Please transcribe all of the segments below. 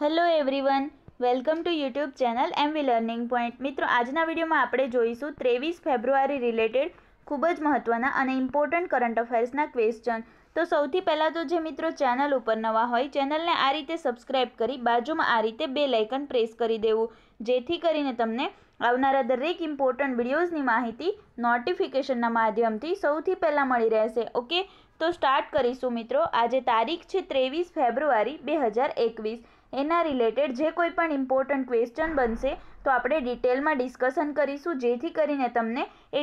hello everyone welcome to YouTube channel M V learning point મિત્રો આજના વિડીયોમાં આપણે જોઈશું ત્રેવીસ ફેબ્રુઆરી રિલેટેડ ખૂબ જ મહત્ત્વના અને ઇમ્પોર્ટન્ટ કરંટ અફેર્સના ક્વેશ્ચન તો સૌથી પહેલાં તો જે મિત્રો ચેનલ ઉપર નવા હોય ચેનલને આ રીતે સબસ્ક્રાઇબ કરી બાજુમાં આ રીતે બે લાઇકન પ્રેસ કરી દેવું જેથી કરીને તમને આવનારા દરેક ઇમ્પોર્ટન્ટ વિડીયોઝની માહિતી નોટિફિકેશનના માધ્યમથી સૌથી પહેલાં મળી રહેશે ઓકે તો સ્ટાર્ટ કરીશું મિત્રો આજે તારીખ છે ત્રેવીસ ફેબ્રુઆરી બે હજાર એકવીસ એના રિલેટેડ જે કોઈ પણ ઇમ્પોર્ટન્ટ ક્વેશ્ચન બનશે તો આપણે ડિટેલમાં ડિસ્કશન કરીશું જેથી કરીને તમને એ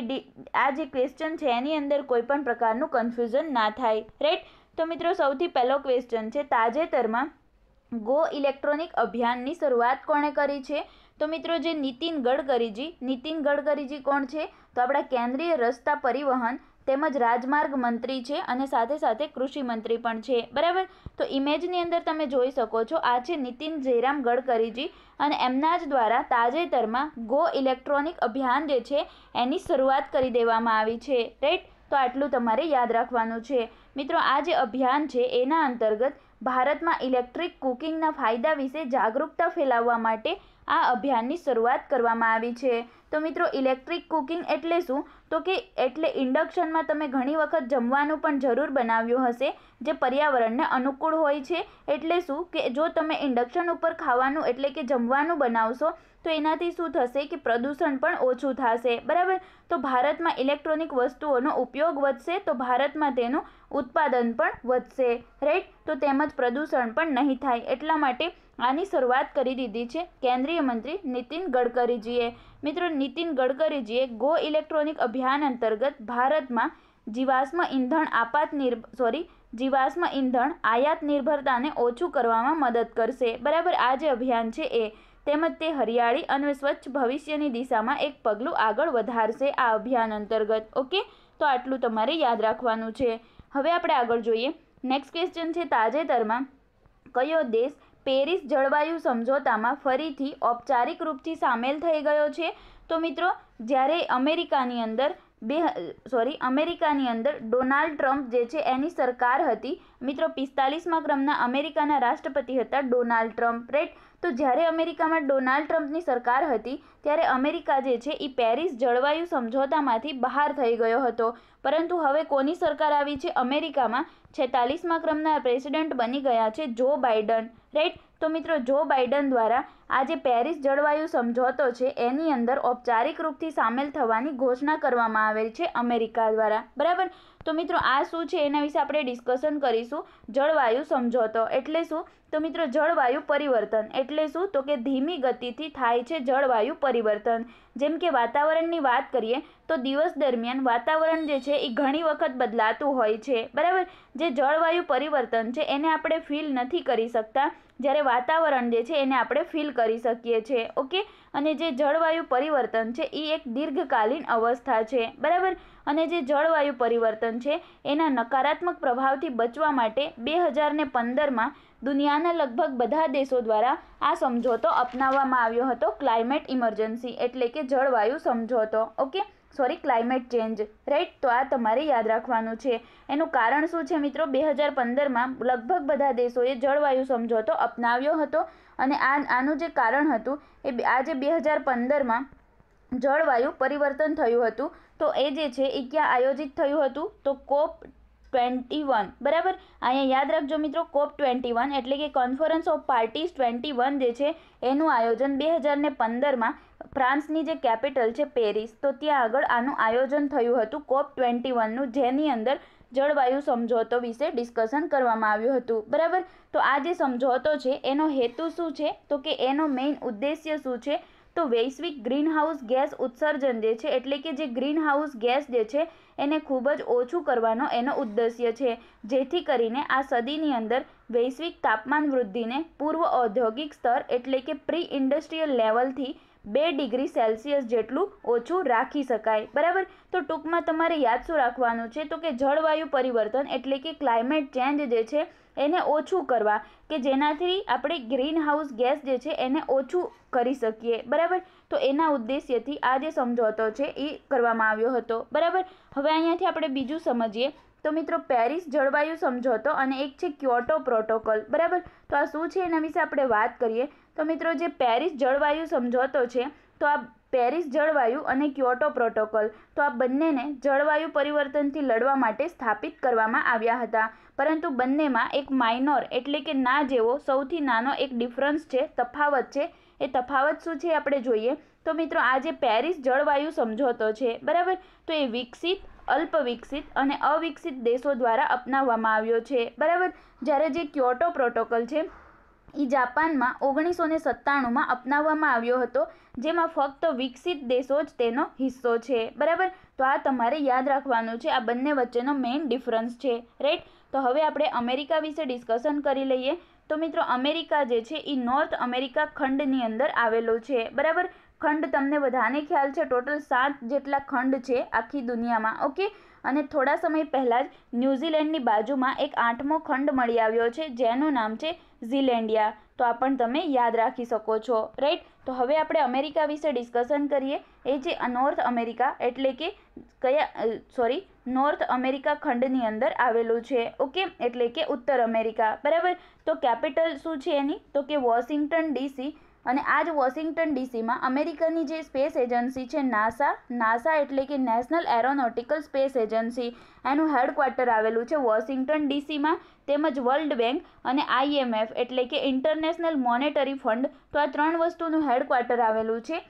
આ જે ક્વેશ્ચન છે એની અંદર કોઈ પણ પ્રકારનું કન્ફ્યુઝન ના થાય રાઈટ તો મિત્રો સૌથી પહેલો ક્વેશ્ચન છે તાજેતરમાં ગો ઇલેક્ટ્રોનિક અભિયાનની શરૂઆત કોણે કરી છે તો મિત્રો જે નીતિન ગડકરીજી નીતિન ગડકરીજી કોણ છે તો આપણા કેન્દ્રીય રસ્તા પરિવહન તેમજ રાજમાર્ગ મંત્રી છે અને સાથે સાથે કૃષિ મંત્રી પણ છે બરાબર તો ઇમેજની અંદર તમે જોઈ શકો છો આ છે નીતિન જયરામ ગડકરીજી અને એમના જ દ્વારા તાજેતરમાં ગો ઇલેક્ટ્રોનિક અભિયાન જે છે એની શરૂઆત કરી દેવામાં આવી છે રાઈટ તો આટલું તમારે યાદ રાખવાનું છે મિત્રો આ જે અભિયાન છે એના અંતર્ગત ભારતમાં ઇલેક્ટ્રિક કુકિંગના ફાયદા વિશે જાગરૂકતા ફેલાવવા માટે આ અભિયાનની શરૂઆત કરવામાં આવી છે તો મિત્રો ઇલેક્ટ્રિક કુકિંગ એટલે શું તો કે એટલે ઇન્ડક્શનમાં તમે ઘણી વખત જમવાનું પણ જરૂર બનાવ્યું હશે જે પર્યાવરણને અનુકૂળ હોય છે એટલે શું કે જો તમે ઇન્ડક્શન ઉપર ખાવાનું એટલે કે જમવાનું બનાવશો તો એનાથી શું થશે કે પ્રદૂષણ પણ ઓછું થશે બરાબર તો ભારતમાં ઇલેક્ટ્રોનિક વસ્તુઓનો ઉપયોગ વધશે તો ભારતમાં તેનું ઉત્પાદન પણ વધશે રાઈટ તો તેમજ પ્રદૂષણ પણ નહીં થાય એટલા માટે આની શરૂઆત કરી દીધી છે કેન્દ્રીય મંત્રી નીતિન ગડકરીજીએ મિત્રો નીતિન ગડકરીજીએ ગો ઇલેક્ટ્રોનિક અભિયાન અંતર્ગત ભારતમાં જીવાશ્મ ઇંધણ આપાત નિર્ સોરી જીવાશ્મ ઇંધણ આયાત નિર્ભરતાને ઓછું કરવામાં મદદ કરશે બરાબર આ જે અભિયાન છે એ તેમજ તે હરિયાળી અને સ્વચ્છ ભવિષ્યની દિશામાં એક પગલું આગળ વધારશે આ અભિયાન અંતર્ગત ઓકે તો આટલું તમારે યાદ રાખવાનું છે હવે આપણે આગળ જોઈએ નેક્સ્ટ ક્વેશ્ચન છે તાજેતરમાં કયો દેશ પેરિસ જળવાયુ સમજોતામાં ફરીથી ઔપચારિક રૂપથી સામેલ થઈ ગયો છે તો મિત્રો જ્યારે અમેરિકાની અંદર બે સોરી અમેરિકાની અંદર ડોનાલ્ડ ટ્રમ્પ જે છે એની સરકાર હતી મિત્રો પિસ્તાલીસમાં ક્રમના અમેરિકાના રાષ્ટ્રપતિ હતા ડોનાલ્ડ ટ્રમ્પ રેટ તો જ્યારે અમેરિકામાં ડોનાલ્ડ ટ્રમ્પની સરકાર હતી ત્યારે અમેરિકા જે છે એ પેરિસ જળવાયુ સમજોતામાંથી બહાર થઈ ગયો હતો પરંતુ હવે કોની સરકાર આવી છે અમેરિકામાં છેતાલીસમાં ક્રમના પ્રેસિડેન્ટ બની ગયા છે જો બાઇડન રાઈટ તો મિત્રો જો બાઇડન દ્વારા આ જે પેરિસ જળવાયુ સમજોતો છે એની અંદર ઔપચારિક રૂપથી સામેલ થવાની ઘોષણા કરવામાં આવેલી છે અમેરિકા દ્વારા બરાબર તો મિત્રો આ શું છે એના વિશે આપણે ડિસ્કશન કરીશું જળવાયુ સમજોતો એટલે શું તો મિત્રો જળવાયુ પરિવર્તન એટલે શું તો કે ધીમી ગતિથી થાય છે જળવાયુ પરિવર્તન જેમ કે વાતાવરણની વાત કરીએ તો દિવસ દરમિયાન વાતાવરણ જે છે એ ઘણી વખત બદલાતું હોય છે બરાબર જે જળવાયુ પરિવર્તન છે એને આપણે ફીલ નથી કરી શકતા જ્યારે વાતાવરણ જે છે એને આપણે ફીલ કરી શકીએ છીએ ઓકે અને જે જળવાયુ પરિવર્તન છે એ એક દીર્ઘકાલીન અવસ્થા છે બરાબર અને જે જળવાયુ પરિવર્તન છે એના નકારાત્મક પ્રભાવથી બચવા માટે બે હજારને પંદરમાં દુનિયાના લગભગ બધા દેશો દ્વારા આ સમજોતો અપનાવવામાં આવ્યો હતો ક્લાઇમેટ ઇમરજન્સી એટલે કે જળવાયુ સમજોતો okay sorry climate change right તો આ તમારે યાદ રાખવાનું છે એનું કારણ શું છે મિત્રો બે હજાર પંદરમાં લગભગ બધા દેશોએ જળવાયુ સમજોતો અપનાવ્યો હતો અને આ આનું જે કારણ હતું એ આજે બે હજાર પંદરમાં જળવાયુ પરિવર્તન થયું હતું તો એ જે છે એ ક્યાં આયોજિત થયું હતું તો કોપ ટ્વેન્ટી વન બરાબર અહીંયા યાદ રાખજો મિત્રો કોપ ટ્વેન્ટી વન એટલે કે conference of parties twenty one જે છે એનું આયોજન બે હજારને પંદરમાં ફ્રાન્સની જે કેપિટલ છે પેરિસ તો ત્યાં આગળ આનું આયોજન થયું હતું કોપ ટ્વેન્ટી વનનું જેની અંદર જળવાયુ સમજોતો વિશે ડિસ્કશન કરવામાં આવ્યું હતું બરાબર તો આ જે સમજોતો છે એનો હેતુ શું છે તો કે એનો મેઇન ઉદ્દેશ્ય શું છે તો વૈશ્વિક ગ્રીન હાઉસ ગેસ ઉત્સર્જન જે છે એટલે કે જે ગ્રીન હાઉસ ગેસ જે છે એને ખૂબ જ ઓછું કરવાનો એનો ઉદ્દેશ્ય છે જેથી કરીને આ સદીની અંદર વૈશ્વિક તાપમાન વૃદ્ધિને પૂર્વ ઔદ્યોગિક સ્તર એટલે કે પ્રી ઇન્ડસ્ટ્રીયલ લેવલથી બે ડિગ્રી સેલ્સિયસ જેટલું ઓછું રાખી શકાય બરાબર તો ટૂંકમાં તમારે યાદ શું રાખવાનું છે તો કે જળવાયુ પરિવર્તન એટલે કે ક્લાઇમેટ ચેન્જ જે છે એને ઓછું કરવા કે જેનાથી આપણે ગ્રીન હાઉસ ગેસ જે છે એને ઓછું કરી શકીએ બરાબર તો એના ઉદ્દેશ્યથી આ જે સમજોતો છે એ કરવામાં આવ્યો હતો બરાબર હવે અહીંયાથી આપણે બીજું સમજીએ તો મિત્રો પેરિસ જળવાયુ સમજોતો અને એક છે ક્યોટો પ્રોટોકોલ બરાબર તો આ શું છે એના વિશે આપણે વાત કરીએ તો મિત્રો જે પેરિસ જળવાયુ સમજોતો છે તો આ પેરિસ જળવાયુ અને ક્યોટો પ્રોટોકોલ તો આ બંનેને જળવાયુ પરિવર્તનથી લડવા માટે સ્થાપિત કરવામાં આવ્યા હતા પરંતુ બંનેમાં એક માઇનોર એટલે કે ના જેવો સૌથી નાનો એક ડિફરન્સ છે તફાવત છે એ તફાવત શું છે આપણે જોઈએ તો મિત્રો આ જે પેરિસ જળવાયુ સમજોતો છે બરાબર તો એ વિકસિત અલ્પ વિકસિત અને અવિકસિત દેશો દ્વારા અપનાવવામાં આવ્યો છે બરાબર જ્યારે જે ક્યોટો પ્રોટોકોલ છે એ જાપાનમાં ઓગણીસો ને સત્તાણુંમાં અપનાવવામાં આવ્યો હતો જેમાં ફક્ત વિકસિત દેશો જ તેનો હિસ્સો છે બરાબર તો આ તમારે યાદ રાખવાનું છે આ બંને વચ્ચેનો મેઇન ડિફરન્સ છે રાઈટ તો હવે આપણે અમેરિકા વિશે ડિસ્કશન કરી લઈએ તો મિત્રો અમેરિકા જે છે એ નોર્થ અમેરિકા ખંડની અંદર આવેલો છે બરાબર ખંડ તમને બધાને ખ્યાલ છે ટોટલ સાત જેટલા ખંડ છે આખી દુનિયામાં ઓકે અને થોડા સમય પહેલાં જ ન્યૂઝીલેન્ડની બાજુમાં એક આઠમો ખંડ મળી આવ્યો છે જેનું નામ છે ઝીલેન્ડિયા તો આ પણ તમે યાદ રાખી શકો છો રાઈટ તો હવે આપણે અમેરિકા વિશે ડિસ્કશન કરીએ એ જે નોર્થ અમેરિકા એટલે કે કયા સોરી નોર્થ અમેરિકા ખંડની અંદર આવેલું છે ઓકે એટલે કે ઉત્તર અમેરિકા બરાબર તો કેપિટલ શું છે એની તો કે વોશિંગ્ટન ડીસી અને આ જ વોશિંગ્ટન ડીસીમાં અમેરિકાની જે સ્પેસ એજન્સી છે નાસા નાસા એટલે કે નેશનલ એરોનોટિકલ સ્પેસ એજન્સી એનું હેડક્વાર્ટર આવેલું છે વોશિંગ્ટન ડીસીમાં તેમજ વર્લ્ડ બેંક અને આઈએમએફ એટલે કે ઇન્ટરનેશનલ મોનેટરી ફંડ તો આ ત્રણ વસ્તુનું હેડક્વાર્ટર આવેલું છે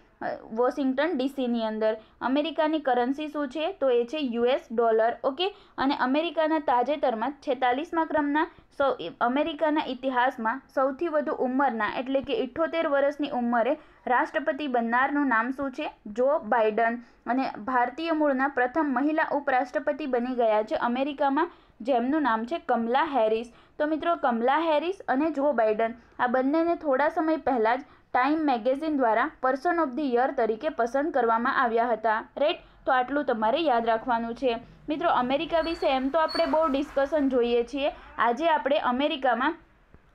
વોશિંગ્ટન ડીસીની અંદર અમેરિકાની કરન્સી શું છે તો એ છે યુએસ ડોલર ઓકે અને અમેરિકાના તાજેતરમાં છેતાલીસમાં ક્રમના સૌ અમેરિકાના ઇતિહાસમાં સૌથી વધુ ઉંમરના એટલે કે ઇઠ્ઠોતેર વર્ષની ઉંમરે રાષ્ટ્રપતિ બનનારનું નામ શું છે જો બાઇડન અને ભારતીય મૂળના પ્રથમ મહિલા ઉપરાષ્ટ્રપતિ બની ગયા છે અમેરિકામાં જેમનું નામ છે કમલા હેરિસ તો મિત્રો કમલા હેરિસ અને જો બાઇડન આ બંનેને થોડા સમય પહેલાં જ ટાઈમ મેગેઝિન દ્વારા પર્સન ઓફ ધી યર તરીકે પસંદ કરવામાં આવ્યા હતા રાઈટ તો આટલું તમારે યાદ રાખવાનું છે મિત્રો અમેરિકા વિશે એમ તો આપણે બહુ ડિસ્કશન જોઈએ છીએ આજે આપણે અમેરિકામાં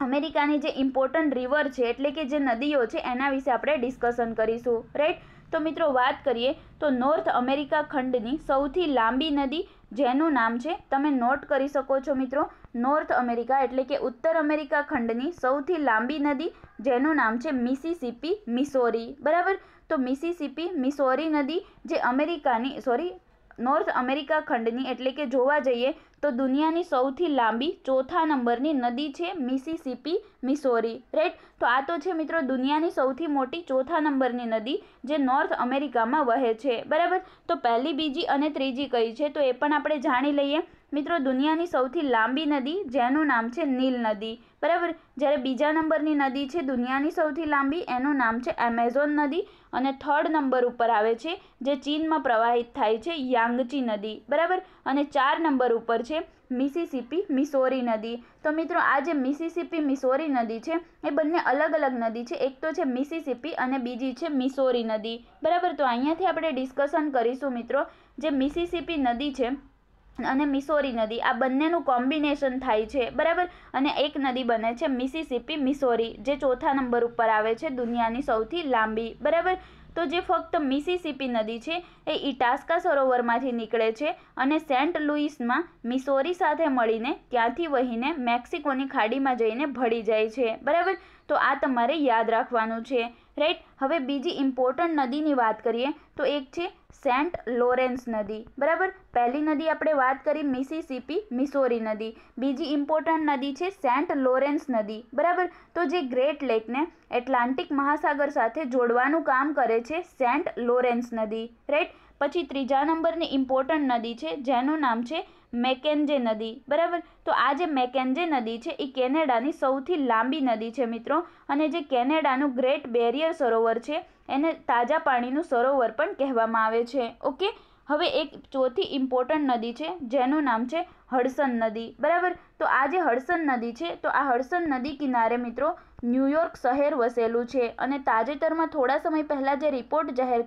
અમેરિકાની જે ઇમ્પોર્ટન્ટ રિવર છે એટલે કે જે નદીઓ છે એના વિશે આપણે ડિસ્કશન કરીશું રાઈટ તો મિત્રો વાત કરીએ તો નોર્થ અમેરિકા ખંડની સૌથી લાંબી નદી જેનું નામ છે તમે નોટ કરી શકો છો મિત્રો નોર્થ અમેરિકા એટલે કે ઉત્તર અમેરિકા ખંડની સૌથી લાંબી નદી જેનું નામ છે મિસિસિપી મિસોરી બરાબર તો મિસિસિપી મિસોરી નદી જે અમેરિકાની સોરી નોર્થ અમેરિકા ખંડની એટલે કે જોવા જઈએ તો દુનિયાની સૌથી લાંબી ચોથા નંબરની નદી છે મિસિસિપી મિસોરી રાઈટ તો આ તો છે મિત્રો દુનિયાની સૌથી મોટી ચોથા નંબરની નદી જે નોર્થ અમેરિકામાં વહે છે બરાબર તો પહેલી બીજી અને ત્રીજી કઈ છે તો એ પણ આપણે જાણી લઈએ મિત્રો દુનિયાની સૌથી લાંબી નદી જેનું નામ છે નીલ નદી બરાબર જ્યારે બીજા નંબરની નદી છે દુનિયાની સૌથી લાંબી એનું નામ છે એમેઝોન નદી અને થર્ડ નંબર ઉપર આવે છે જે ચીનમાં પ્રવાહિત થાય છે યાંગચી નદી બરાબર અને ચાર નંબર ઉપર છે મિસિસિપી મિસોરી નદી તો મિત્રો આ જે મિસિસિપી મિસોરી નદી છે એ બંને અલગ અલગ નદી છે એક તો છે મિસિસિપી અને બીજી છે મિસોરી નદી બરાબર તો અહીંયાથી આપણે ડિસ્કશન કરીશું મિત્રો જે મિસિસિપી નદી છે અને મિસોરી નદી આ બંનેનું કોમ્બિનેશન થાય છે બરાબર અને એક નદી બને છે મિસિસિપી મિસોરી જે ચોથા નંબર ઉપર આવે છે દુનિયાની સૌથી લાંબી બરાબર તો જે ફક્ત મિસિસિપી નદી છે એ ઇટાસ્કા સરોવરમાંથી નીકળે છે અને સેન્ટ લુઇસમાં મિસોરી સાથે મળીને ત્યાંથી વહીને મેક્સિકોની ખાડીમાં જઈને ભળી જાય છે બરાબર તો આ તમારે યાદ રાખવાનું છે રાઈટ હવે બીજી ઇમ્પોર્ટન્ટ નદીની વાત કરીએ તો એક છે સેન્ટ લોરેન્સ નદી બરાબર પહેલી નદી આપણે વાત કરી મિસિસિપી મિસોરી નદી બીજી ઇમ્પોર્ટન્ટ નદી છે સેન્ટ લોરેન્સ નદી બરાબર તો જે ગ્રેટ લેકને એટલાન્ટિક મહાસાગર સાથે જોડવાનું કામ કરે છે સેન્ટ લોરેન્સ નદી રાઈટ પછી ત્રીજા નંબરની ઇમ્પોર્ટન્ટ નદી છે જેનું નામ છે મેકેન્જે નદી બરાબર તો આ જે મેકેન્જે નદી છે એ કેનેડાની સૌથી લાંબી નદી છે મિત્રો અને જે કેનેડાનું ગ્રેટ બેરિયર સરોવર છે એને તાજા પાણીનું સરોવર પણ કહેવામાં આવે છે ઓકે હવે એક ચોથી ઇમ્પોર્ટન્ટ નદી છે જેનું નામ છે હડસન નદી બરાબર તો આ જે હડસન નદી છે તો આ હડસન નદી કિનારે મિત્રો ન્યૂયોર્ક શહેર વસેલું છે અને તાજેતરમાં થોડા સમય પહેલાં જે રિપોર્ટ જાહેર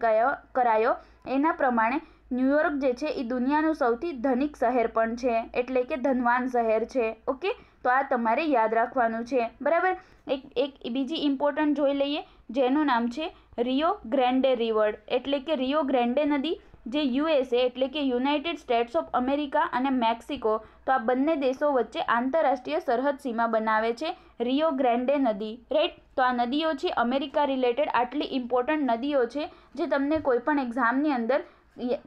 કરાયો એના પ્રમાણે ન્યૂયોર્ક જે છે એ દુનિયાનું સૌથી ધનિક શહેર પણ છે એટલે કે ધનવાન શહેર છે ઓકે તો આ તમારે યાદ રાખવાનું છે બરાબર એક એક બીજી ઇમ્પોર્ટન્ટ જોઈ લઈએ જેનું નામ છે રિયો ગ્રેન્ડે રિવર એટલે કે રિયો ગ્રેન્ડે નદી જે યુએસએ એટલે કે યુનાઇટેડ સ્ટેટ્સ ઓફ અમેરિકા અને મેક્સિકો તો આ બંને દેશો વચ્ચે આંતરરાષ્ટ્રીય સરહદ સીમા બનાવે છે રિયો ગ્રેન્ડે નદી રાઈટ તો આ નદીઓ છે અમેરિકા રિલેટેડ આટલી ઇમ્પોર્ટન્ટ નદીઓ છે જે તમને કોઈપણ એક્ઝામની અંદર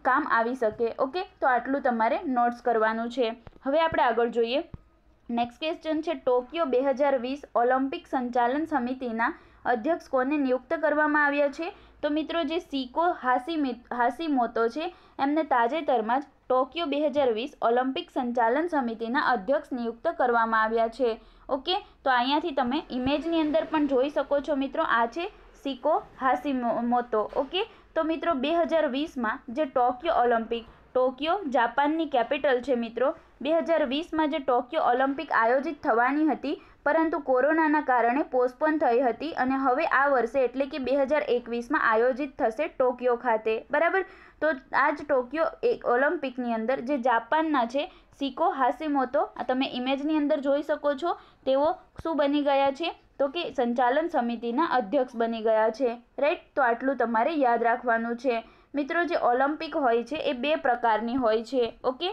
કામ આવી શકે ઓકે તો આટલું તમારે નોટ્સ કરવાનું છે હવે આપણે આગળ જોઈએ નેક્સ્ટ ક્વેશ્ચન છે ટોક્યો બે હજાર વીસ ઓલિમ્પિક સંચાલન સમિતિના અધ્યક્ષ કોને નિયુક્ત કરવામાં આવ્યા છે તો મિત્રો જે સિકો હાસી હાસી મોતો છે એમને તાજેતરમાં જ ટોક્યો બે હજાર વીસ ઓલિમ્પિક સંચાલન સમિતિના અધ્યક્ષ નિયુક્ત કરવામાં આવ્યા છે ઓકે તો અહીંયાથી તમે ઇમેજની અંદર પણ જોઈ શકો છો મિત્રો આ છે સિકો મોતો ઓકે તો મિત્રો બે હજાર વીસમાં જે ટોક્યો ઓલિમ્પિક ટોક્યો જાપાનની કેપિટલ છે મિત્રો બે હજાર વીસમાં જે ટોક્યો ઓલિમ્પિક આયોજિત થવાની હતી પરંતુ કોરોનાના કારણે પોસ્ટપોન થઈ હતી અને હવે આ વર્ષે એટલે કે બે હજાર એકવીસમાં આયોજિત થશે ટોક્યો ખાતે બરાબર તો આ જ ટોક્યો ઓલિમ્પિકની અંદર જે જાપાનના છે સિકો હાસિમોતો આ તમે ઇમેજની અંદર જોઈ શકો છો તેઓ શું બની ગયા છે તો કે સંચાલન સમિતિના અધ્યક્ષ બની ગયા છે રાઈટ તો આટલું તમારે યાદ રાખવાનું છે મિત્રો જે ઓલિમ્પિક હોય છે એ બે પ્રકારની હોય છે ઓકે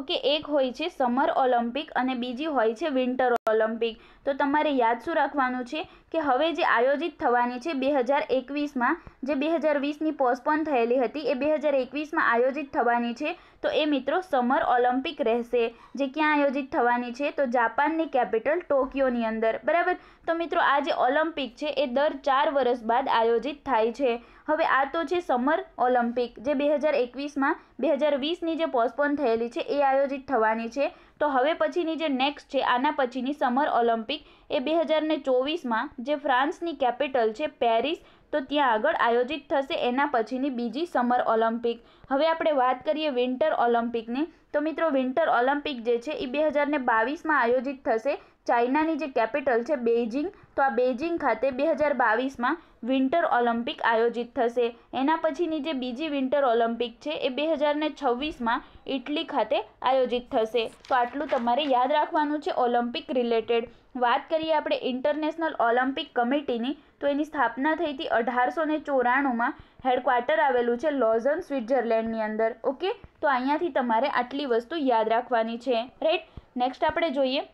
ઓકે એક હોય છે સમર ઓલિમ્પિક અને બીજી હોય છે વિન્ટર ઓલિમ્પિક તો તમારે યાદ શું રાખવાનું છે કે હવે જે આયોજિત થવાની છે બે હજાર એકવીસમાં જે બે હજાર વીસની પોસ્ટપોન થયેલી હતી એ બે હજાર એકવીસમાં આયોજિત થવાની છે તો એ મિત્રો સમર ઓલિમ્પિક રહેશે જે ક્યાં આયોજિત થવાની છે તો જાપાનની કેપિટલ ટોક્યોની અંદર બરાબર તો મિત્રો આ જે ઓલિમ્પિક છે એ દર ચાર વર્ષ બાદ આયોજિત થાય છે હવે આ તો છે સમર ઓલિમ્પિક જે બે હજાર એકવીસમાં બે હજાર વીસની જે પોસ્ટપોન થયેલી છે એ આયોજિત થવાની છે તો હવે પછીની જે નેક્સ્ટ છે આના પછીની સમર ઓલિમ્પિક એ બે હજારને ચોવીસમાં જે ફ્રાન્સની કેપિટલ છે પેરિસ તો ત્યાં આગળ આયોજિત થશે એના પછીની બીજી સમર ઓલિમ્પિક હવે આપણે વાત કરીએ વિન્ટર ઓલિમ્પિકની તો મિત્રો વિન્ટર ઓલિમ્પિક જે છે એ બે હજારને બાવીસમાં આયોજિત થશે ચાઇનાની જે કેપિટલ છે બેઇજિંગ તો આ બેઇજિંગ ખાતે બે હજાર બાવીસમાં વિન્ટર ઓલિમ્પિક આયોજિત થશે એના પછીની જે બીજી વિન્ટર ઓલિમ્પિક છે એ બે હજારને છવ્વીસમાં ઇટલી ખાતે આયોજિત થશે તો આટલું તમારે યાદ રાખવાનું છે ઓલિમ્પિક રિલેટેડ વાત કરીએ આપણે ઇન્ટરનેશનલ ઓલિમ્પિક કમિટીની તો એની સ્થાપના થઈ હતી અઢારસો ને ચોરાણુંમાં હેડક્વાર્ટર આવેલું છે લોઝન સ્વિટ્ઝરલેન્ડની અંદર ઓકે તો અહીંયાથી તમારે આટલી વસ્તુ યાદ રાખવાની છે રાઈટ નેક્સ્ટ આપણે જોઈએ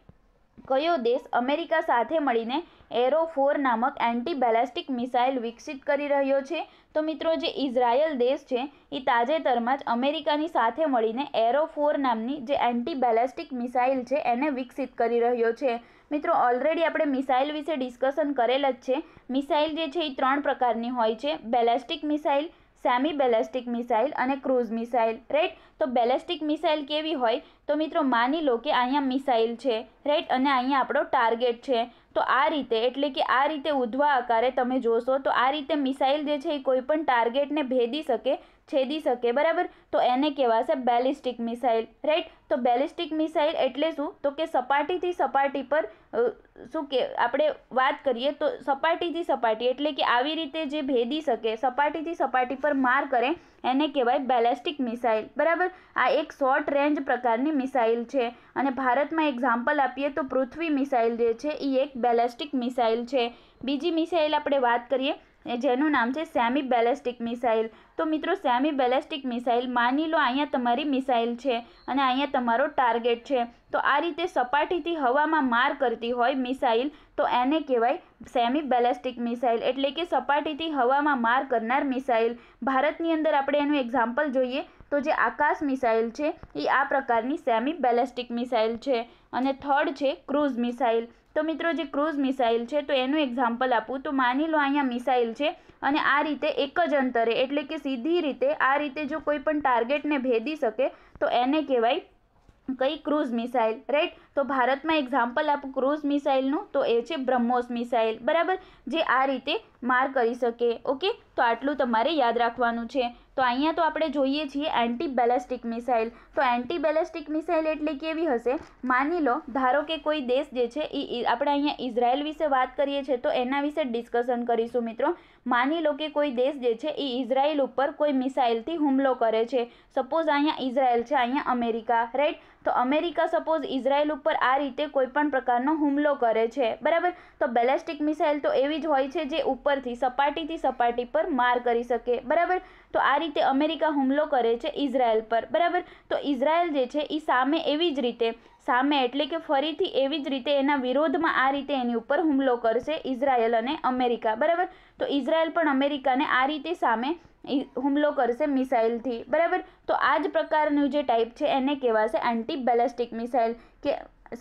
કયો દેશ અમેરિકા સાથે મળીને એરો ફોર નામક એન્ટી બેલેસ્ટિક મિસાઇલ વિકસિત કરી રહ્યો છે તો મિત્રો જે ઇઝરાયલ દેશ છે એ તાજેતરમાં જ અમેરિકાની સાથે મળીને એરો ફોર નામની જે એન્ટી બેલેસ્ટિક મિસાઇલ છે એને વિકસિત કરી રહ્યો છે મિત્રો ઓલરેડી આપણે મિસાઇલ વિશે ડિસ્કશન કરેલ જ છે મિસાઇલ જે છે એ ત્રણ પ્રકારની હોય છે ballistic missile semi ballistic missile અને ક્રૂઝ મિસાઇલ રાઈટ તો બેલેસ્ટિક મિસાઇલ કેવી હોય તો મિત્રો માની લો કે અહીંયા મિસાઇલ છે રાઈટ અને અહીંયા આપણો ટાર્ગેટ છે તો આ રીતે એટલે કે આ રીતે ઉધવા આકારે તમે જોશો તો આ રીતે મિસાઇલ જે છે એ કોઈપણ ટાર્ગેટને ભેદી શકે છેદી શકે બરાબર તો એને કહેવાશે બેલિસ્ટિક મિસાઇલ રાઈટ તો બેલિસ્ટિક મિસાઇલ એટલે શું તો કે સપાટીથી સપાટી પર શું કે આપણે વાત કરીએ તો સપાટીથી સપાટી એટલે કે આવી રીતે જે ભેદી શકે સપાટીથી સપાટી પર માર કરે એને કહેવાય બેલેસ્ટિક મિસાઇલ બરાબર આ એક શોર્ટ રેન્જ પ્રકારની મિસાઇલ છે અને ભારતમાં એક્ઝામ્પલ આપીએ તો પૃથ્વી મિસાઇલ જે છે એ એક બેલેસ્ટિક મિસાઇલ છે બીજી મિસાઇલ આપણે વાત કરીએ જેનું નામ છે સેમી બેલેસ્ટિક મિસાઇલ તો મિત્રો સેમી બેલેસ્ટિક મિસાઇલ માની લો અહીંયા તમારી મિસાઇલ છે અને અહીંયા તમારો ટાર્ગેટ છે તો આ રીતે સપાટીથી હવામાં માર કરતી હોય મિસાઇલ તો એને કહેવાય સેમી બેલેસ્ટિક મિસાઇલ એટલે કે સપાટીથી હવામાં માર કરનાર મિસાઇલ ભારતની અંદર આપણે એનું એક્ઝામ્પલ જોઈએ તો જે આકાશ મિસાઇલ છે એ આ પ્રકારની સેમી બેલેસ્ટિક મિસાઇલ છે અને થર્ડ છે ક્રૂઝ મિસાઇલ તો મિત્રો જે ક્રૂઝ મિસાઇલ છે તો એનું એક્ઝામ્પલ આપું તો માની લો અહીંયા મિસાઇલ છે અને આ રીતે એક જ અંતરે એટલે કે સીધી રીતે આ રીતે જો કોઈ પણ ટાર્ગેટને ભેદી શકે તો એને કહેવાય કઈ ક્રૂઝ મિસાઇલ રાઈટ તો ભારતમાં એક્ઝામ્પલ આપું ક્રૂઝ મિસાઇલનું તો એ છે બ્રહ્મોસ મિસાઇલ બરાબર જે આ રીતે માર કરી શકે ઓકે તો આટલું તમારે યાદ રાખવાનું છે તો અહીંયા તો આપણે જોઈએ છીએ એન્ટી બેલેસ્ટિક મિસાઇલ તો એન્ટી બેલેસ્ટિક મિસાઇલ એટલે કેવી હશે માની લો ધારો કે કોઈ દેશ જે છે એ આપણે અહીંયા ઇઝરાયલ વિશે વાત કરીએ છીએ તો એના વિશે ડિસ્કશન કરીશું મિત્રો માની લો કે કોઈ દેશ જે છે એ ઇઝરાયલ ઉપર કોઈ મિસાઇલથી હુમલો કરે છે સપોઝ અહીંયા ઇઝરાયલ છે અહીંયા અમેરિકા રાઈટ તો અમેરિકા સપોઝ ઇઝરાયલ ઉપર આ રીતે કોઈપણ પ્રકારનો હુમલો કરે છે બરાબર તો બેલેસ્ટિક મિસાઇલ તો એવી જ હોય છે જે ઉપરથી સપાટીથી સપાટી પર માર કરી શકે બરાબર તો આ રીતે અમેરિકા હુમલો કરે છે ઇઝરાયલ પર બરાબર તો ઇઝરાયલ જે છે એ સામે એવી જ રીતે સામે એટલે કે ફરીથી એવી જ રીતે એના વિરોધમાં આ રીતે એની ઉપર હુમલો કરશે ઇઝરાયલ અને અમેરિકા બરાબર તો ઇઝરાયલ પણ અમેરિકાને આ રીતે સામે હુમલો કરશે મિસાઇલથી બરાબર તો આ જ પ્રકારનું જે ટાઈપ છે એને કહેવાશે એન્ટી બેલેસ્ટિક મિસાઇલ કે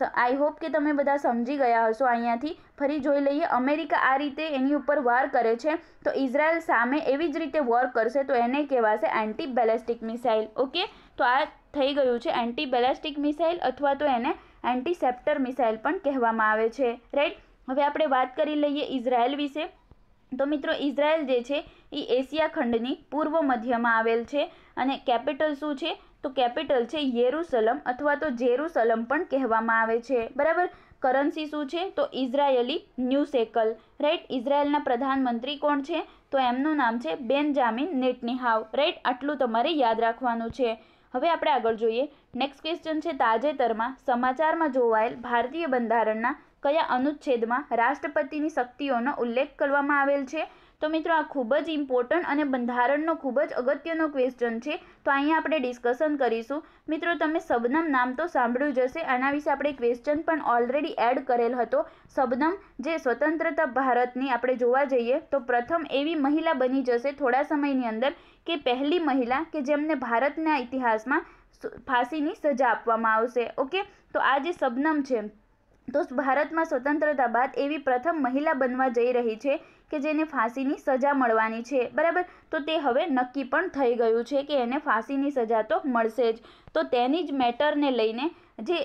આઈ હોપ કે તમે બધા સમજી ગયા હશો અહીંયાથી ફરી જોઈ લઈએ અમેરિકા આ રીતે એની ઉપર વાર કરે છે તો ઇઝરાયલ સામે એવી જ રીતે વોર કરશે તો એને કહેવાશે એન્ટી બેલેસ્ટિક મિસાઇલ ઓકે તો આ થઈ ગયું છે એન્ટી બેલેસ્ટિક મિસાઇલ અથવા તો એને એન્ટી સેપ્ટર મિસાઇલ પણ કહેવામાં આવે છે રાઈટ હવે આપણે વાત કરી લઈએ ઇઝરાયલ વિશે તો મિત્રો ઇઝરાયલ જે છે એ એશિયા ખંડની પૂર્વ મધ્યમાં આવેલ છે અને કેપિટલ શું છે તો કેપિટલ છે યેરુસલમ અથવા તો જેરુસલમ પણ કહેવામાં આવે છે બરાબર કરન્સી શું છે તો ઇઝરાયેલી ન્યૂ સેકલ રાઈટ ઇઝરાયલના પ્રધાનમંત્રી કોણ છે તો એમનું નામ છે બેનજામિન નેટનિહાવ રાઈટ આટલું તમારે યાદ રાખવાનું છે હવે આપણે આગળ જોઈએ નેક્સ્ટ ક્વેશ્ચન છે તાજેતરમાં સમાચારમાં જોવાયેલ ભારતીય બંધારણના કયા અનુચ્છેદમાં રાષ્ટ્રપતિની શક્તિઓનો ઉલ્લેખ કરવામાં આવેલ છે તો મિત્રો આ ખૂબ જ ઇમ્પોર્ટન્ટ અને બંધારણનો ખૂબ જ અગત્યનો ક્વેશ્ચન છે તો અહીંયા આપણે ડિસ્કશન કરીશું મિત્રો તમે શબનમ નામ તો સાંભળ્યું જ હશે આના વિશે આપણે ક્વેશ્ચન પણ ઓલરેડી એડ કરેલ હતો શબનમ જે સ્વતંત્રતા ભારતની આપણે જોવા જઈએ તો પ્રથમ એવી મહિલા બની જશે થોડા સમયની અંદર કે પહેલી મહિલા કે જેમને ભારતના ઇતિહાસમાં ફાંસીની સજા આપવામાં આવશે ઓકે તો આ જે સબનમ છે તો ભારતમાં સ્વતંત્રતા બાદ એવી પ્રથમ મહિલા બનવા જઈ રહી છે કે જેને ફાંસીની સજા મળવાની છે બરાબર તો તે હવે નક્કી પણ થઈ ગયું છે કે એને ફાંસીની સજા તો મળશે જ તો તેની જ મેટરને લઈને જે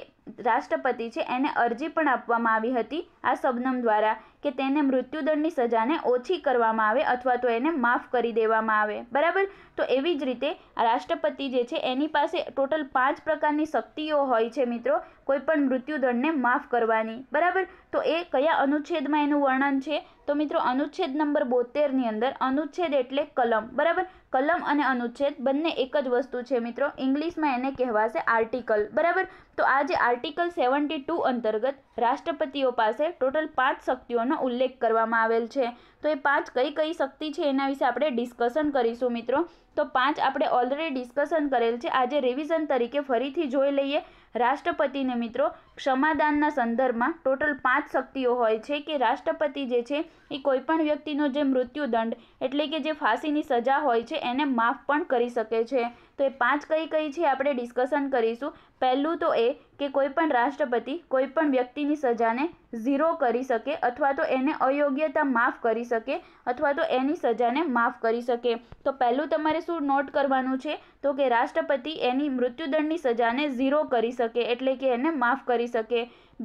રાષ્ટ્રપતિ છે એને અરજી પણ આપવામાં આવી હતી આ શબનમ દ્વારા કે તેને મૃત્યુદંડની સજાને ઓછી કરવામાં આવે અથવા તો એને માફ કરી દેવામાં આવે બરાબર તો એવી જ રીતે રાષ્ટ્રપતિ જે છે એની પાસે ટોટલ પાંચ પ્રકારની શક્તિઓ હોય છે મિત્રો કોઈપણ મૃત્યુદંડને માફ કરવાની બરાબર તો એ કયા અનુચ્છેદમાં એનું વર્ણન છે તો મિત્રો અનુચ્છેદ નંબર બોતેરની અંદર અનુચ્છેદ એટલે કલમ બરાબર કલમ અને અનુચ્છેદ બંને એક જ વસ્તુ છે મિત્રો ઇંગ્લિશમાં એને કહેવાશે આર્ટિકલ બરાબર તો આ જે આર્ટિકલ સેવન્ટી ટુ અંતર્ગત રાષ્ટ્રપતિઓ પાસે ટોટલ પાંચ શક્તિઓનો ઉલ્લેખ કરવામાં આવેલ છે તો એ પાંચ કઈ કઈ શક્તિ છે એના વિશે આપણે ડિસ્કશન કરીશું મિત્રો તો પાંચ આપણે ઓલરેડી ડિસ્કશન કરેલ છે આજે રિવિઝન તરીકે ફરીથી જોઈ લઈએ રાષ્ટ્રપતિને મિત્રો ક્ષમાદાનના સંદર્ભમાં ટોટલ પાંચ શક્તિઓ હોય છે કે રાષ્ટ્રપતિ જે છે એ કોઈપણ વ્યક્તિનો જે મૃત્યુદંડ એટલે કે જે ફાંસીની સજા હોય છે એને માફ પણ કરી શકે છે તો એ પાંચ કઈ કઈ છે આપણે ડિસ્કશન કરીશું પહેલું તો એ કે કોઈપણ રાષ્ટ્રપતિ કોઈપણ વ્યક્તિની સજાને ઝીરો કરી શકે અથવા તો એને અયોગ્યતા માફ કરી શકે અથવા તો એની સજાને માફ કરી શકે તો પહેલું તમારે શું નોટ કરવાનું છે તો કે રાષ્ટ્રપતિ એની મૃત્યુદંડની સજાને ઝીરો કરી શકે એટલે કે એને માફ કરી શકે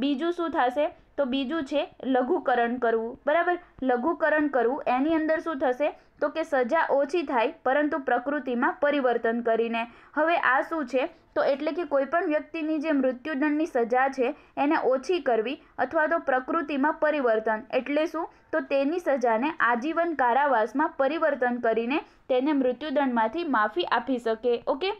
બીજું શું થશે તો બીજું છે લઘુકરણ કરવું બરાબર લઘુકરણ કરવું એની અંદર શું થશે તો કે સજા ઓછી થાય પરંતુ પ્રકૃતિમાં પરિવર્તન કરીને હવે આ શું છે તો એટલે કે કોઈપણ વ્યક્તિની જે મૃત્યુદંડની સજા છે એને ઓછી કરવી અથવા તો પ્રકૃતિમાં પરિવર્તન એટલે શું તો તેની સજાને આજીવન કારાવાસમાં પરિવર્તન કરીને તેને મૃત્યુદંડમાંથી માફી આપી શકે ઓકે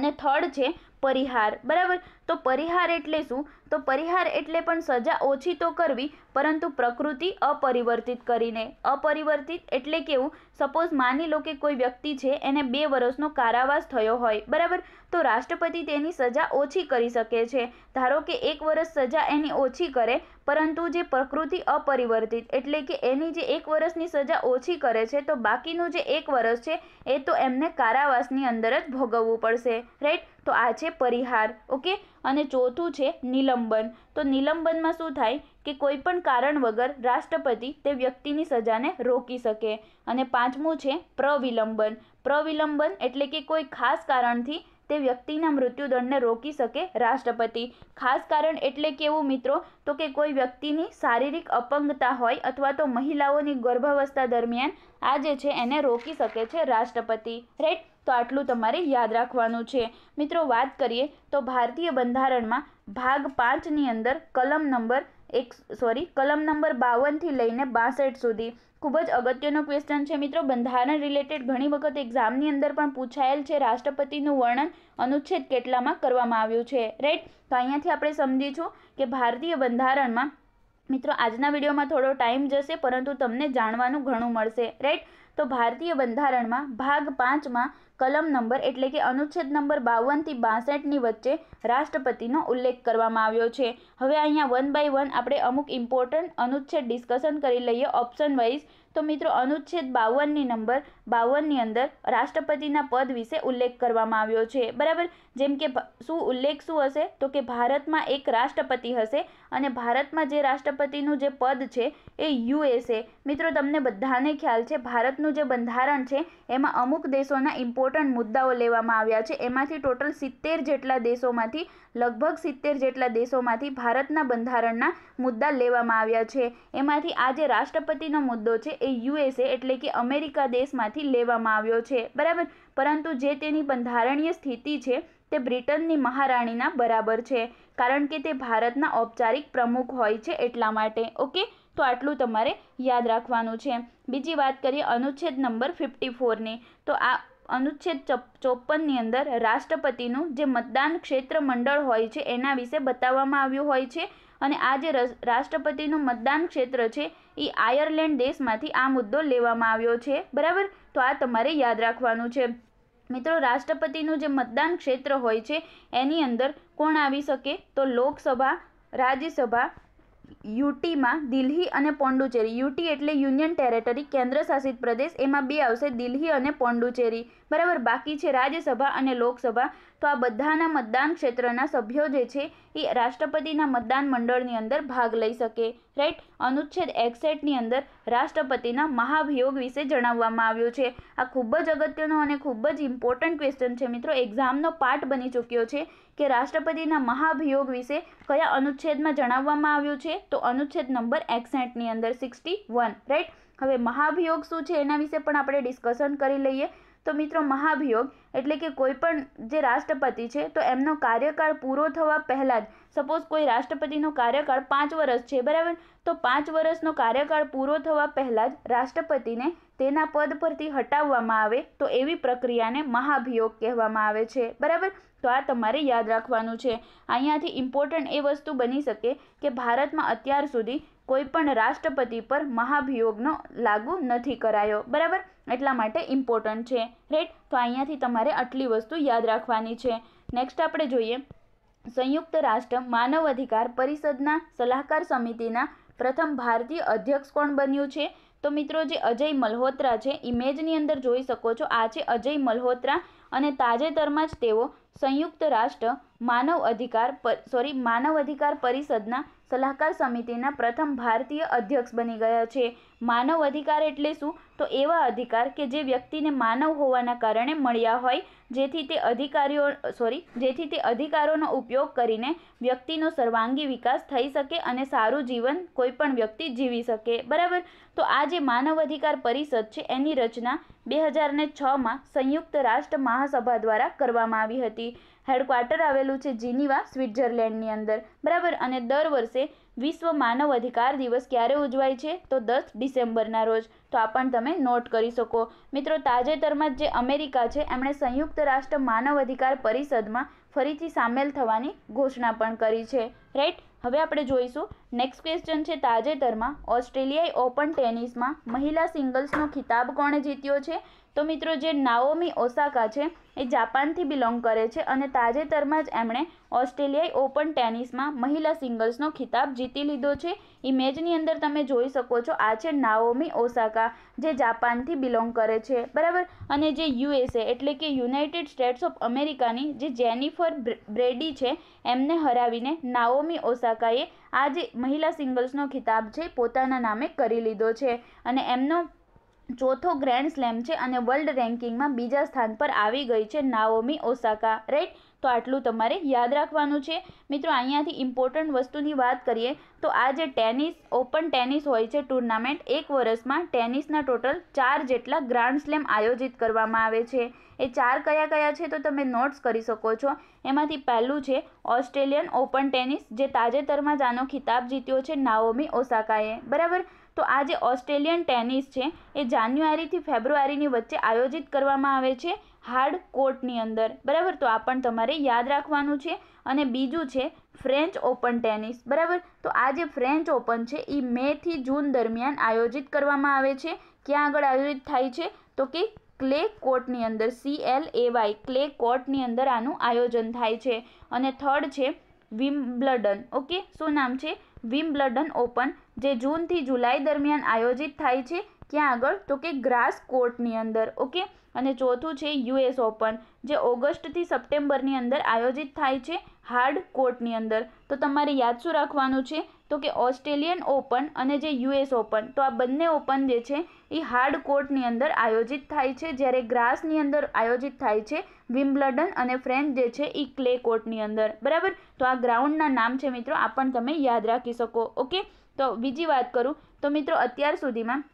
અને થર્ડ છે પરિહાર બરાબર તો પરિહાર એટલે શું તો પરિહાર એટલે પણ સજા ઓછી તો કરવી પરંતુ પ્રકૃતિ અપરિવર્તિત કરીને અપરિવર્તિત એટલે કેવું સપોઝ માની લો કે કોઈ વ્યક્તિ છે એને બે વર્ષનો કારાવાસ થયો હોય બરાબર તો રાષ્ટ્રપતિ તેની સજા ઓછી કરી શકે છે ધારો કે એક વર્ષ સજા એની ઓછી કરે પરંતુ જે પ્રકૃતિ અપરિવર્તિત એટલે કે એની જે એક વર્ષની સજા ઓછી કરે છે તો બાકીનું જે એક વર્ષ છે એ તો એમને કારાવાસની અંદર જ ભોગવવું પડશે રાઈટ તો આ છે પરિહાર ઓકે અને ચોથું છે નિલંબન તો નિલંબનમાં શું થાય કે કોઈ પણ કારણ વગર રાષ્ટ્રપતિ તે વ્યક્તિની સજાને રોકી શકે અને પાંચમું છે પ્રવિલંબન પ્રવિલંબન એટલે કે કોઈ ખાસ કારણથી તે વ્યક્તિના મૃત્યુદંડને રોકી શકે રાષ્ટ્રપતિ ખાસ કારણ એટલે કેવું મિત્રો તો કે કોઈ વ્યક્તિની શારીરિક અપંગતા હોય અથવા તો મહિલાઓની ગર્ભાવસ્થા દરમિયાન આ જે છે એને રોકી શકે છે રાષ્ટ્રપતિ રાઈટ તો આટલું તમારે યાદ રાખવાનું છે મિત્રો વાત કરીએ તો ભારતીય બંધારણમાં ભાગ પાંચની અંદર કલમ નંબર એક સોરી કલમ નંબર બાવનથી લઈને બાસઠ સુધી ખૂબ જ અગત્યનો ક્વેશ્ચન છે મિત્રો બંધારણ રિલેટેડ ઘણી વખત એક્ઝામની અંદર પણ પૂછાયેલ છે રાષ્ટ્રપતિનું વર્ણન અનુચ્છેદ કેટલામાં કરવામાં આવ્યું છે રાઈટ તો અહીંયાથી આપણે સમજીશું કે ભારતીય બંધારણમાં મિત્રો આજના વિડીયોમાં થોડો ટાઈમ જશે પરંતુ તમને જાણવાનું ઘણું મળશે રાઈટ તો ભારતીય બંધારણમાં ભાગ પાંચમાં કલમ નંબર એટલે કે અનુચ્છેદ નંબર બાવનથી બાસઠની વચ્ચે રાષ્ટ્રપતિનો ઉલ્લેખ કરવામાં આવ્યો છે હવે અહીંયા વન બાય વન આપણે અમુક ઇમ્પોર્ટન્ટ અનુચ્છેદ ડિસ્કશન કરી લઈએ ઓપ્શન વાઇઝ તો મિત્રો અનુચ્છેદ બાવનની નંબર બાવનની અંદર રાષ્ટ્રપતિના પદ વિશે ઉલ્લેખ કરવામાં આવ્યો છે બરાબર જેમ કે શું ઉલ્લેખ શું હશે તો કે ભારતમાં એક રાષ્ટ્રપતિ હશે અને ભારતમાં જે રાષ્ટ્રપતિનું જે પદ છે એ યુએસએ મિત્રો તમને બધાને ખ્યાલ છે ભારતનું જે બંધારણ છે એમાં અમુક દેશોના ઇમ્પોર્ટન્ટ મુદ્દાઓ લેવામાં આવ્યા છે એમાંથી ટોટલ સિત્તેર જેટલા દેશોમાંથી લગભગ સિત્તેર જેટલા દેશોમાંથી ભારતના બંધારણના મુદ્દા લેવામાં આવ્યા છે એમાંથી આ જે રાષ્ટ્રપતિનો મુદ્દો છે એ યુએસએ એટલે કે અમેરિકા દેશમાંથી લેવામાં આવ્યો છે બરાબર પરંતુ જે તેની બંધારણીય સ્થિતિ છે તે બ્રિટનની મહારાણીના બરાબર છે કારણ કે તે ભારતના ઔપચારિક પ્રમુખ હોય છે એટલા માટે ઓકે તો આટલું તમારે યાદ રાખવાનું છે બીજી વાત કરીએ અનુચ્છેદ નંબર ફિફ્ટી ફોરની તો આ અનુચ્છેદ ચોપનની અંદર રાષ્ટ્રપતિનું જે મતદાન ક્ષેત્ર મંડળ હોય છે એના વિશે બતાવવામાં આવ્યું હોય છે અને આ જે રાષ્ટ્રપતિનું મતદાન ક્ષેત્ર છે એ આયર્લેન્ડ દેશમાંથી આ મુદ્દો લેવામાં આવ્યો છે બરાબર તો આ તમારે યાદ રાખવાનું છે મિત્રો રાષ્ટ્રપતિનું જે મતદાન ક્ષેત્ર હોય છે એની અંદર કોણ આવી શકે તો લોકસભા રાજ્યસભા યુટીમાં દિલ્હી અને પોંડુચેરી યુટી એટલે યુનિયન ટેરેટરી કેન્દ્રશાસિત પ્રદેશ એમાં બે આવશે દિલ્હી અને પોંડુચેરી બરાબર બાકી છે રાજ્યસભા અને લોકસભા તો આ બધાના મતદાન ક્ષેત્રના સભ્યો જે છે એ રાષ્ટ્રપતિના મતદાન મંડળની અંદર ભાગ લઈ શકે રાઈટ અનુચ્છેદ એકસઠની અંદર રાષ્ટ્રપતિના મહાભિયોગ વિશે જણાવવામાં આવ્યું છે આ ખૂબ જ અગત્યનો અને ખૂબ જ ઇમ્પોર્ટન્ટ ક્વેશ્ચન છે મિત્રો એક્ઝામનો પાર્ટ બની ચૂક્યો છે કે રાષ્ટ્રપતિના મહાભિયોગ વિશે કયા અનુચ્છેદમાં જણાવવામાં આવ્યું છે તો અનુચ્છેદ નંબર એકસઠની અંદર સિક્સટી વન રાઈટ હવે મહાભિયોગ શું છે એના વિશે પણ આપણે ડિસ્કશન કરી લઈએ તો મિત્રો મહાભિયોગ એટલે કે કોઈ પણ જે રાષ્ટ્રપતિ છે તો એમનો કાર્યકાળ પૂરો થવા પહેલાં જ સપોઝ કોઈ રાષ્ટ્રપતિનો કાર્યકાળ પાંચ વર્ષ છે બરાબર તો પાંચ વર્ષનો કાર્યકાળ પૂરો થવા પહેલાં જ રાષ્ટ્રપતિને તેના પદ પરથી હટાવવામાં આવે તો એવી પ્રક્રિયાને મહાભિયોગ કહેવામાં આવે છે બરાબર તો આ તમારે યાદ રાખવાનું છે અહીંયાથી ઇમ્પોર્ટન્ટ એ વસ્તુ બની શકે કે ભારતમાં અત્યાર સુધી કોઈ પણ રાષ્ટ્રપતિ પર મહાભિયોગનો લાગુ નથી કરાયો બરાબર એટલા માટે ઇમ્પોર્ટન્ટ છે રાઈટ તો અહીંયાથી તમારે આટલી વસ્તુ યાદ રાખવાની છે નેક્સ્ટ આપણે જોઈએ સંયુક્ત રાષ્ટ્ર માનવ અધિકાર પરિષદના સલાહકાર સમિતિના પ્રથમ ભારતીય અધ્યક્ષ કોણ બન્યું છે તો મિત્રો જે અજય મલ્હોત્રા છે ઇમેજની અંદર જોઈ શકો છો આ છે અજય મલ્હોત્રા અને તાજેતરમાં જ તેઓ સંયુક્ત રાષ્ટ્ર માનવ અધિકાર સોરી માનવ અધિકાર પરિષદના સલાહકાર સમિતિના પ્રથમ ભારતીય અધ્યક્ષ બની ગયા છે માનવ અધિકાર એટલે શું તો એવા અધિકાર કે જે વ્યક્તિને માનવ હોવાના કારણે મળ્યા હોય જેથી તે અધિકારીઓ સોરી જેથી તે અધિકારોનો ઉપયોગ કરીને વ્યક્તિનો સર્વાંગી વિકાસ થઈ શકે અને સારું જીવન કોઈપણ વ્યક્તિ જીવી શકે બરાબર તો આ જે માનવ અધિકાર પરિષદ છે એની રચના બે હજારને છમાં સંયુક્ત રાષ્ટ્ર મહાસભા દ્વારા કરવામાં આવી હતી હેડક્વાર્ટર આવેલું છે જીનીવા સ્વિટ્ઝરલેન્ડની અંદર બરાબર અને દર વર્ષે વિશ્વ માનવ અધિકાર દિવસ ક્યારે ઉજવાય છે તો દસ ડિસેમ્બરના રોજ તો આ પણ તમે નોટ કરી શકો મિત્રો તાજેતરમાં જે અમેરિકા છે એમણે સંયુક્ત રાષ્ટ્ર માનવ અધિકાર પરિષદમાં ફરીથી સામેલ થવાની ઘોષણા પણ કરી છે રાઈટ હવે આપણે જોઈશું નેક્સ્ટ ક્વેશ્ચન છે તાજેતરમાં ઓસ્ટ્રેલિયાઈ ઓપન ટેનિસમાં મહિલા સિંગલ્સનો ખિતાબ કોણે જીત્યો છે તો મિત્રો જે નાઓમી ઓસાકા છે એ જાપાનથી બિલોંગ કરે છે અને તાજેતરમાં જ એમણે ઓસ્ટ્રેલિયાઈ ઓપન ટેનિસમાં મહિલા સિંગલ્સનો ખિતાબ જીતી લીધો છે ઇમેજની અંદર તમે જોઈ શકો છો આ છે નાઓમી ઓસાકા જે જાપાનથી બિલોંગ કરે છે બરાબર અને જે યુએસએ એટલે કે યુનાઇટેડ સ્ટેટ્સ ઓફ અમેરિકાની જે જેનિફર બ્રેડી છે એમને હરાવીને નાઓમી ઓસાકાએ આ જે મહિલા સિંગલ્સનો ખિતાબ છે પોતાના નામે કરી લીધો છે અને એમનો ચોથો ગ્રેન્ડ સ્લેમ છે અને વર્લ્ડ રેન્કિંગમાં બીજા સ્થાન પર આવી ગઈ છે નાઓમી ઓસાકા રાઈટ તો આટલું તમારે યાદ રાખવાનું છે મિત્રો અહીંયાથી ઇમ્પોર્ટન્ટ વસ્તુની વાત કરીએ તો આ જે ટેનિસ ઓપન ટેનિસ હોય છે ટુર્નામેન્ટ એક વર્ષમાં ટેનિસના ટોટલ ચાર જેટલા ગ્રાન્ડ સ્લેમ આયોજિત કરવામાં આવે છે એ ચાર કયા કયા છે તો તમે નોટ્સ કરી શકો છો એમાંથી પહેલું છે ઓસ્ટ્રેલિયન ઓપન ટેનિસ જે તાજેતરમાં જ આનો ખિતાબ જીત્યો છે નાઓમી ઓસાકાએ બરાબર તો આ જે ઓસ્ટ્રેલિયન ટેનિસ છે એ જાન્યુઆરીથી ફેબ્રુઆરીની વચ્ચે આયોજિત કરવામાં આવે છે હાર્ડ કોર્ટની અંદર બરાબર તો આ પણ તમારે યાદ રાખવાનું છે અને બીજું છે ફ્રેન્ચ ઓપન ટેનિસ બરાબર તો આ જે ફ્રેન્ચ ઓપન છે એ મેથી જૂન દરમિયાન આયોજિત કરવામાં આવે છે ક્યાં આગળ આયોજિત થાય છે તો કે ક્લે કોર્ટની અંદર C L A Y clay કોર્ટની અંદર આનું આયોજન થાય છે અને થર્ડ છે વિમ્બલડન ઓકે શું નામ છે વિમ્બલડન ઓપન જે જૂનથી જુલાઈ દરમિયાન આયોજિત થાય છે ક્યાં આગળ તો કે ગ્રાસ કોર્ટની અંદર ઓકે અને ચોથું છે યુએસ ઓપન જે ઓગસ્ટથી સપ્ટેમ્બરની અંદર આયોજિત થાય છે હાર્ડ કોર્ટની અંદર તો તમારે યાદ શું રાખવાનું છે તો કે ઓસ્ટ્રેલિયન ઓપન અને જે યુએસ ઓપન તો આ બંને ઓપન જે છે એ હાર્ડ કોર્ટની અંદર આયોજિત થાય છે જ્યારે ગ્રાસની અંદર આયોજિત થાય છે વિમ્બલડન અને ફ્રેન્ચ જે છે એ ક્લે કોર્ટની અંદર બરાબર તો આ ગ્રાઉન્ડના નામ છે મિત્રો આ પણ તમે યાદ રાખી શકો ઓકે તો બીજી વાત કરું તો મિત્રો અત્યાર સુધીમાં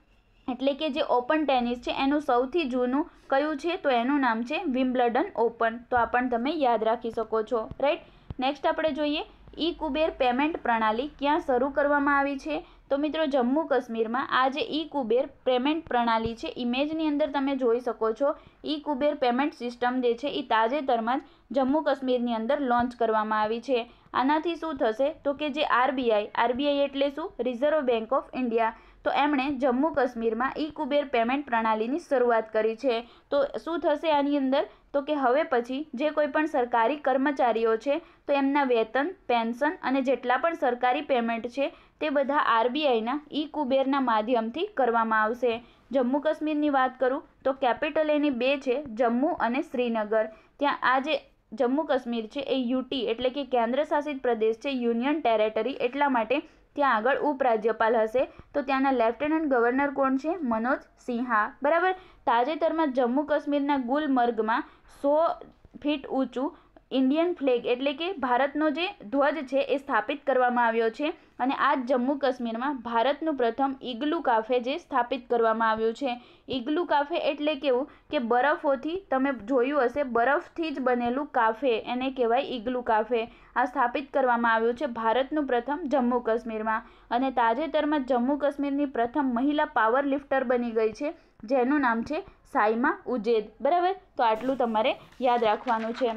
એટલે કે જે ઓપન ટેનિસ છે એનું સૌથી જૂનું કયું છે તો એનું નામ છે વિમ્બલડન ઓપન તો આ પણ તમે યાદ રાખી શકો છો રાઈટ નેક્સ્ટ આપણે જોઈએ ઈ કુબેર પેમેન્ટ પ્રણાલી ક્યાં શરૂ કરવામાં આવી છે તો મિત્રો જમ્મુ કાશ્મીરમાં આ જે ઈ કુબેર પેમેન્ટ પ્રણાલી છે ઇમેજની અંદર તમે જોઈ શકો છો ઈ કુબેર પેમેન્ટ સિસ્ટમ જે છે એ તાજેતરમાં જ જમ્મુ કાશ્મીરની અંદર લોન્ચ કરવામાં આવી છે આનાથી શું થશે તો કે જે આરબીઆઈ આરબીઆઈ એટલે શું રિઝર્વ બેંક ઓફ ઇન્ડિયા તો એમણે જમ્મુ કાશ્મીરમાં ઈ કુબેર પેમેન્ટ પ્રણાલીની શરૂઆત કરી છે તો શું થશે આની અંદર તો કે હવે પછી જે કોઈ પણ સરકારી કર્મચારીઓ છે તો એમના વેતન પેન્શન અને જેટલા પણ સરકારી પેમેન્ટ છે તે બધા આરબીઆઈના ઈ કુબેરના માધ્યમથી કરવામાં આવશે જમ્મુ કાશ્મીરની વાત કરું તો કેપિટલ એની બે છે જમ્મુ અને શ્રીનગર ત્યાં આ જે જમ્મુ કાશ્મીર છે એ યુટી એટલે કે કેન્દ્રશાસિત પ્રદેશ છે યુનિયન ટેરેટરી એટલા માટે ત્યાં આગળ ઉપરાજ્યપાલ હશે તો ત્યાંના લેફ્ટનન્ટ ગવર્નર કોણ છે મનોજ સિંહા બરાબર તાજેતરમાં જમ્મુ કાશ્મીરના ગુલમર્ગમાં સો ફીટ ઊંચું ઇન્ડિયન ફ્લેગ એટલે કે ભારતનો જે ધ્વજ છે એ સ્થાપિત કરવામાં આવ્યો છે અને આ જમ્મુ કાશ્મીરમાં ભારતનું પ્રથમ ઇગ્લુ કાફે જે સ્થાપિત કરવામાં આવ્યું છે ઇગ્લુ કાફે એટલે કેવું કે બરફોથી તમે જોયું હશે બરફથી જ બનેલું કાફે એને કહેવાય ઇગ્લુ કાફે આ સ્થાપિત કરવામાં આવ્યું છે ભારતનું પ્રથમ જમ્મુ કાશ્મીરમાં અને તાજેતરમાં જમ્મુ કાશ્મીરની પ્રથમ મહિલા પાવર લિફ્ટર બની ગઈ છે જેનું નામ છે સાઈમા ઉજેદ બરાબર તો આટલું તમારે યાદ રાખવાનું છે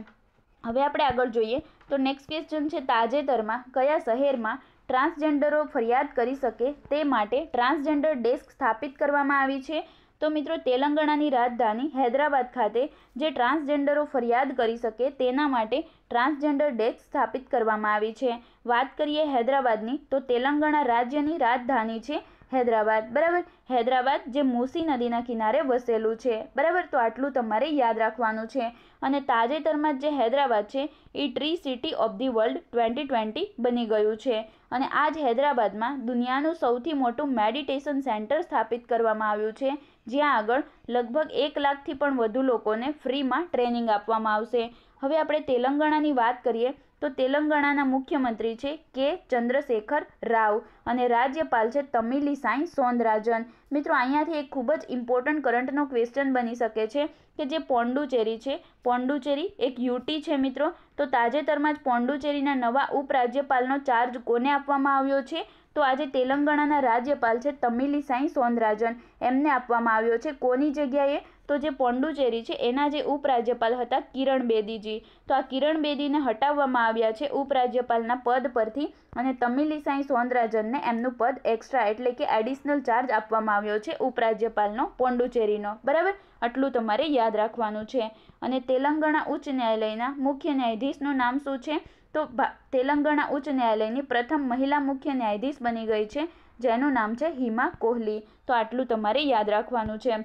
હવે આપણે આગળ જોઈએ તો નેક્સ્ટ ક્વેશ્ચન છે તાજેતરમાં કયા શહેરમાં ટ્રાન્સજેન્ડરો ફરિયાદ કરી શકે તે માટે ટ્રાન્સજેન્ડર ડેસ્ક સ્થાપિત કરવામાં આવી છે તો મિત્રો તેલંગાણાની રાજધાની હૈદરાબાદ ખાતે જે ટ્રાન્સજેન્ડરો ફરિયાદ કરી શકે તેના માટે ટ્રાન્સજેન્ડર ડેસ્ક સ્થાપિત કરવામાં આવી છે વાત કરીએ હૈદરાબાદની તો તેલંગાણા રાજ્યની રાજધાની છે હૈદરાબાદ બરાબર હૈદરાબાદ જે મોસી નદીના કિનારે વસેલું છે બરાબર તો આટલું તમારે યાદ રાખવાનું છે અને તાજેતરમાં જે હૈદરાબાદ છે એ tree city of the world twenty twenty બની ગયું છે અને આ જ હૈદરાબાદમાં દુનિયાનું સૌથી મોટું મેડિટેશન સેન્ટર સ્થાપિત કરવામાં આવ્યું છે જ્યાં આગળ લગભગ એક લાખથી પણ વધુ લોકોને ફ્રીમાં ટ્રેનિંગ આપવામાં આવશે હવે આપણે તેલંગાણાની વાત કરીએ તો તેલંગાણાના મુખ્યમંત્રી છે કે ચંદ્રશેખર રાવ અને રાજ્યપાલ છે તમિલી તમિલિસાઈ સૌંદરાજન મિત્રો અહીંયાથી એક ખૂબ જ ઇમ્પોર્ટન્ટ કરંટનો ક્વેશ્ચન બની શકે છે કે જે પોન્ડુચેરી છે પોન્ડુચેરી એક યુટી છે મિત્રો તો તાજેતરમાં જ પોન્ડુચેરીના નવા ઉપરાજ્યપાલનો ચાર્જ કોને આપવામાં આવ્યો છે તો આજે તેલંગાણાના રાજ્યપાલ છે તમિલિસાઈ સૌંદરાજન એમને આપવામાં આવ્યો છે કોની જગ્યાએ તો જે પોંડુચેરી છે એના જે ઉપરાજ્યપાલ હતા કિરણ બેદીજી તો આ કિરણ બેદીને હટાવવામાં આવ્યા છે ઉપરાજ્યપાલના પદ પરથી અને તમિલિસાઈ સૌંદરાજનને એમનું પદ એક્સ્ટ્રા એટલે કે એડિશનલ ચાર્જ આપવામાં આવ્યો છે ઉપરાજ્યપાલનો પોંડુચેરીનો બરાબર આટલું તમારે યાદ રાખવાનું છે અને તેલંગાણા ઉચ્ચ ન્યાયાલયના મુખ્ય ન્યાયાધીશનું નામ શું છે તો તેલંગાણા ઉચ્ચ ન્યાયાલયની પ્રથમ મહિલા મુખ્ય ન્યાયાધીશ બની ગઈ છે જેનું નામ છે હિમા કોહલી તો આટલું તમારે યાદ રાખવાનું છે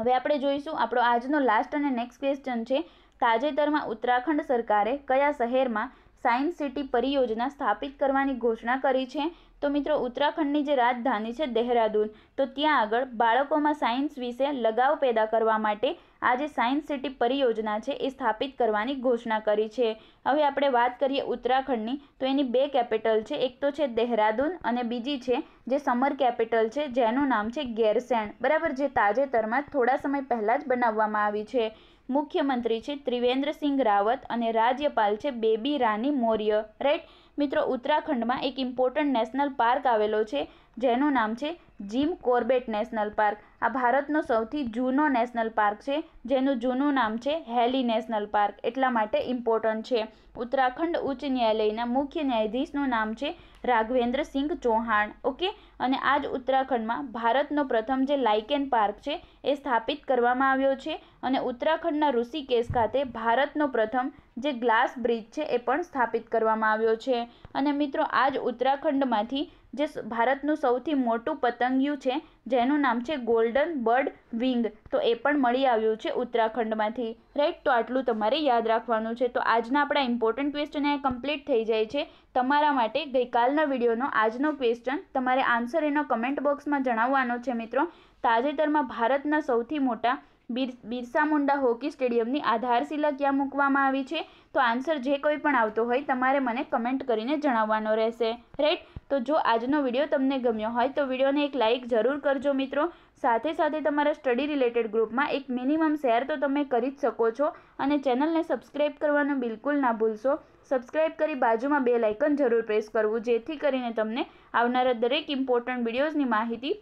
હવે આપણે જોઈશું આપણો આજનો લાસ્ટ અને નેક્સ્ટ ક્વેશ્ચન છે તાજેતરમાં ઉત્તરાખંડ સરકારે કયા શહેરમાં સાયન્સ સિટી પરિયોજના સ્થાપિત કરવાની ઘોષણા કરી છે તો મિત્રો ઉત્તરાખંડની જે રાજધાની છે દહેરાદૂન તો ત્યાં આગળ બાળકોમાં સાયન્સ વિશે લગાવ પેદા કરવા માટે આ જે સાયન્સ સિટી પરિયોજના છે એ સ્થાપિત કરવાની ઘોષણા કરી છે હવે આપણે વાત કરીએ ઉત્તરાખંડની તો એની બે કેપિટલ છે એક તો છે દહેરાદૂન અને બીજી છે જે સમર કેપિટલ છે જેનું નામ છે ગેરસેણ બરાબર જે તાજેતરમાં થોડા સમય પહેલાં જ બનાવવામાં આવી છે મુખ્યમંત્રી છે ત્રિવેન્દ્રસિંહ રાવત અને રાજ્યપાલ છે બેબી રાની મૌર્ય રાઈટ મિત્રો ઉત્તરાખંડમાં એક ઇમ્પોર્ટન્ટ નેશનલ પાર્ક આવેલો છે જેનું નામ છે જીમ કોર્બેટ નેશનલ પાર્ક આ ભારતનો સૌથી જૂનો નેશનલ પાર્ક છે જેનું જૂનું નામ છે હેલી નેશનલ પાર્ક એટલા માટે ઇમ્પોર્ટન્ટ છે ઉત્તરાખંડ ઉચ્ચ ન્યાયાલયના મુખ્ય ન્યાયાધીશનું નામ છે રાઘવેન્દ્ર સિંઘ ચૌહાણ ઓકે અને આ જ ઉત્તરાખંડમાં ભારતનો પ્રથમ જે લાઇકેન પાર્ક છે એ સ્થાપિત કરવામાં આવ્યો છે અને ઉત્તરાખંડના ઋષિકેશ ખાતે ભારતનો પ્રથમ જે ગ્લાસ બ્રિજ છે એ પણ સ્થાપિત કરવામાં આવ્યો છે અને મિત્રો આ જ ઉત્તરાખંડમાંથી જે ભારતનું સૌથી મોટું પતંગિયું છે જેનું નામ છે ગોલ્ડન બર્ડ વિંગ તો એ પણ મળી આવ્યું છે ઉત્તરાખંડમાંથી રાઈટ તો આટલું તમારે યાદ રાખવાનું છે તો આજના આપણા ઇમ્પોર્ટન્ટ ક્વેશ્ચન એ કમ્પ્લીટ થઈ જાય છે તમારા માટે ગઈકાલના વિડીયોનો આજનો ક્વેશ્ચન તમારે આન્સર એનો કમેન્ટ બોક્સમાં જણાવવાનો છે મિત્રો તાજેતરમાં ભારતના સૌથી મોટા બિરસા મુંડા હોકી સ્ટેડિયમની આધારશિલા ક્યાં મૂકવામાં આવી છે તો આન્સર જે કોઈ પણ આવતો હોય તમારે મને કમેન્ટ કરીને જણાવવાનો રહેશે રાઈટ તો જો આજનો વિડીયો તમને ગમ્યો હોય તો વિડીયોને એક લાઇક જરૂર કરજો મિત્રો સાથે સાથે તમારા સ્ટડી રિલેટેડ ગ્રુપમાં એક મિનિમમ શેર તો તમે કરી જ શકો છો અને ચેનલને સબસ્ક્રાઇબ કરવાનું બિલકુલ ના ભૂલશો સબસ્ક્રાઈબ કરી બાજુમાં બે લાઇકન જરૂર પ્રેસ કરવું જેથી કરીને તમને આવનારા દરેક ઇમ્પોર્ટન્ટ વિડીયોઝની માહિતી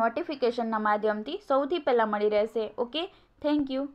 નોટિફિકેશનના માધ્યમથી સૌથી પહેલાં મળી રહેશે ઓકે થેન્ક યુ